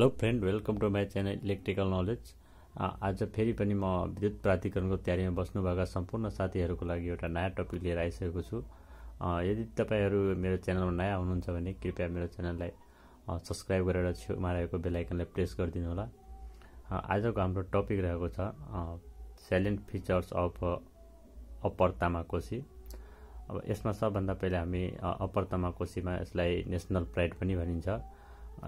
hello friend welcome to my channel electrical knowledge आज फेरि पनि म विद्युत प्राधिकरणको तयारीमा बस्नुभएका सम्पूर्ण साथीहरूको लागि एउटा नयाँ टपिक लिएर आइसकेको छु यदि तपाईँहरू मेरो च्यानलमा नयाँ हुनुहुन्छ भने कृपया मेरो च्यानललाई सब्सक्राइब गरेर छेउमा रहेको बेलायकनलाई प्रेस गरिदिनु होला आजको हाम्रो टपिक रहेको छ salient features of upper Tamakoshi अब यसमा सबभन्दा पहिला हामी अप्पर तामाकोशीमा यसलाई नेसनल प्राइड पनि भनिन्छ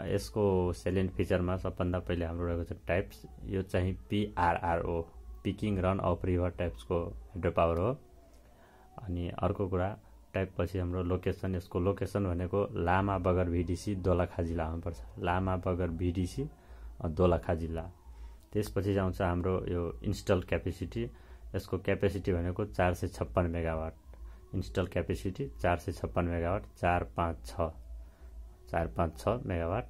यसको सेलेन्ट फिचरमा सबभन्दा पहिले हाम्रो रहेको छ टाइप्स यो चाहिँ PRRO peaking run of river टाइप्सको हाइड्रो पावर हो अनि अर्को कुरा टाइपपछि हाम्रो लोकेसन यसको लोकेसन भनेको लामा बगर भिडिसी दोलाखा जिल्ला हुनुपर्छ लामा बगर भिडिसी दोलाखा जिल्ला त्यसपछि आउँछ हाम्रो यो इन्स्टल क्यापेसिटी यसको क्यापेसिटी भनेको चार सय छप्पन मेगावाट इन्स्टल क्यापेसिटी चार सय छप्पन मेगावाट चार पाँच छ चार पाँच छ मेगावाट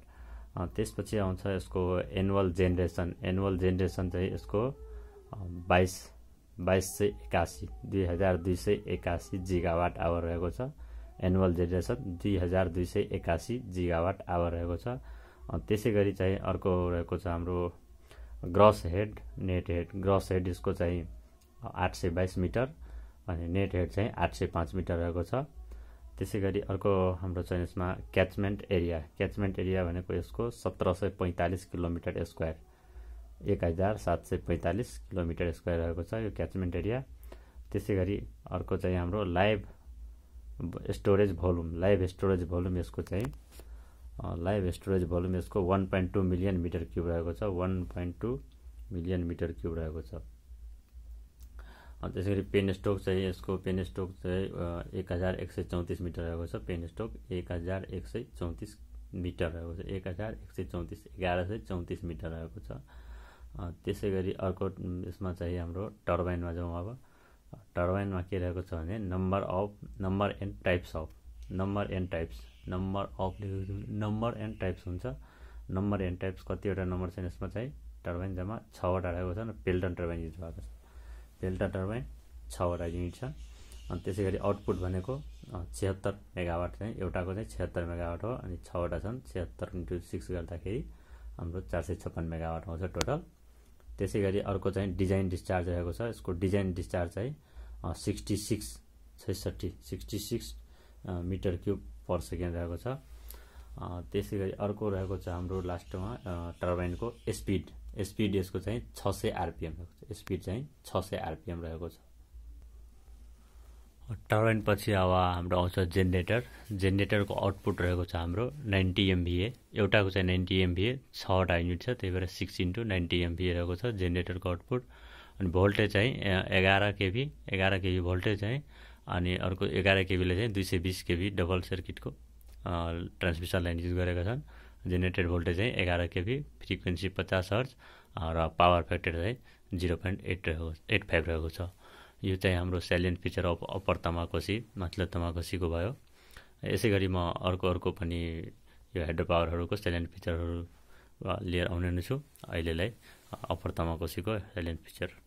त्यसपछि आउँछ यसको एनुअल जेनेरेसन एनुअल जेनेरेसन चाहिँ यसको बाइस बाइस सय एकासी दुई हजार दुई सय एकासी जिगावाट आवर रहेको छ एनुअल जेनेरेसन दुई हजार दुई सय एकासी जिगावाट आवर रहेको छ त्यसै गरी चाहिँ अर्को रहेको छ हाम्रो gross head net head gross head यसको चाहिँ आठ सय बाइस मिटर अनि नेट हेड चाहिँ आठ सय पाँच मिटर रहेको छ त्यसै गरी अर्को हाम्रो चाहिँ यसमा क्याचमेन्ट एरिया क्याचमेन्ट एरिया भनेको यसको सत्र सय पैँतालिस किलोमिटर स्क्वायर एक हजार सात सय पैँतालिस किलोमिटर स्क्वायर रहेको छ यो क्याचमेन्ट एरिया त्यसै गरी अर्को चाहिँ हाम्रो live storage volume live storage volume यसको चाहिँ लाइभ स्टोरेज भोल्युम यसको one point two million metre cube रहेको छ one point two million metre cube रहेको छ त्यसै गरी पेन स्टोक चाहिँ यसको पेन स्टोक चाहिँ एक हजार एक सय चौतिस मिटर रहेको छ पेन स्टोक एक हजार एक सय चौतिस मिटर रहेको छ एक हजार एक सय चौतिस एघार सय चौतिस मिटर रहेको छ त्यसै गरी अर्को यसमा चाहिँ हाम्रो टर्बाइनमा जाउँ अब टर्बाइनमा के रहेको छ भने number of number and types of number and types number of number and types हुन्छ नम्बर एन्ड टाइप्स कतिवटा नम्बर छन् यसमा चाहिँ टर्बाइन जम्मा छवटा रहेको छ पेल्टन टर्बाइन युज भएको छ डेल्टा टर्बाइन छवटा युनिट छ अनि त्यसै गरी आउटपुट भनेको छिहत्तर मेगावाट चाहिँ एउटाको चाहिँ छिहत्तर मेगावाट हो अनि छवटा छन् छिहत्तर इन्टु सिक्स गर्दाखेरि हाम्रो चार सय छप्पन्न मेगावाट आउँछ टोटल त्यसै गरी अर्को चाहिँ डिजाइन डिस्चार्ज रहेको छ यसको डिजाइन डिस्चार्ज चाहिँ सिक्सटी सिक्स छैसठी sixty six metre cube per second रहेको छ त्यसै गरी अर्को रहेको छ हाम्रो लास्टमा टर्बाइनको स्पिड स्पिड यसको चाहिँ छ सय आरपिएम रहेको छ स्पिड चाहिँ छ सय आरपिएम रहेको छ टर्बाइन पछि अब हाम्रो आउँछ जेनेरेटर जेनेरेटरको आउटपुट रहेको छ हाम्रो नाइन्टी एमबिए एउटाको चाहिँ नाइन्टी एमबिए छवटा युनिट छ त्यही भएर सिक्स इन्टु नाइन्टी एमबिए रहेको छ जेनेरेटरको आउटपुट अनि भोल्टेज चाहिँ एघार केबी एघार केबी भोल्टेज चाहिँ अनि अर्को एघार केबीले चाहिँ दुई सय बिस केबी डबल सर्किटको ट्रान्समिसन लाइन युज गरेका छन् जेनेरेटेड भोल्टेज चाहिँ एघार केबी फ्रिक्वेन्सी पचास हर्च र पावर फ्याक्टर चाहिँ जिरो पोइन्ट एट रहेको एट फाइभ रहेको छ यो चाहिँ हाम्रो salient feature of upper Tamakoshi माथिल्लो तमाकोसीको भयो यसै गरी म अर्को अर्को पनि यो हाइड्रो पावरहरूको सेलेन्ट फिचरहरू लिएर आउने नै छु अहिलेलाई अप्पर तमाकोसीको सेलेन्ट फिचर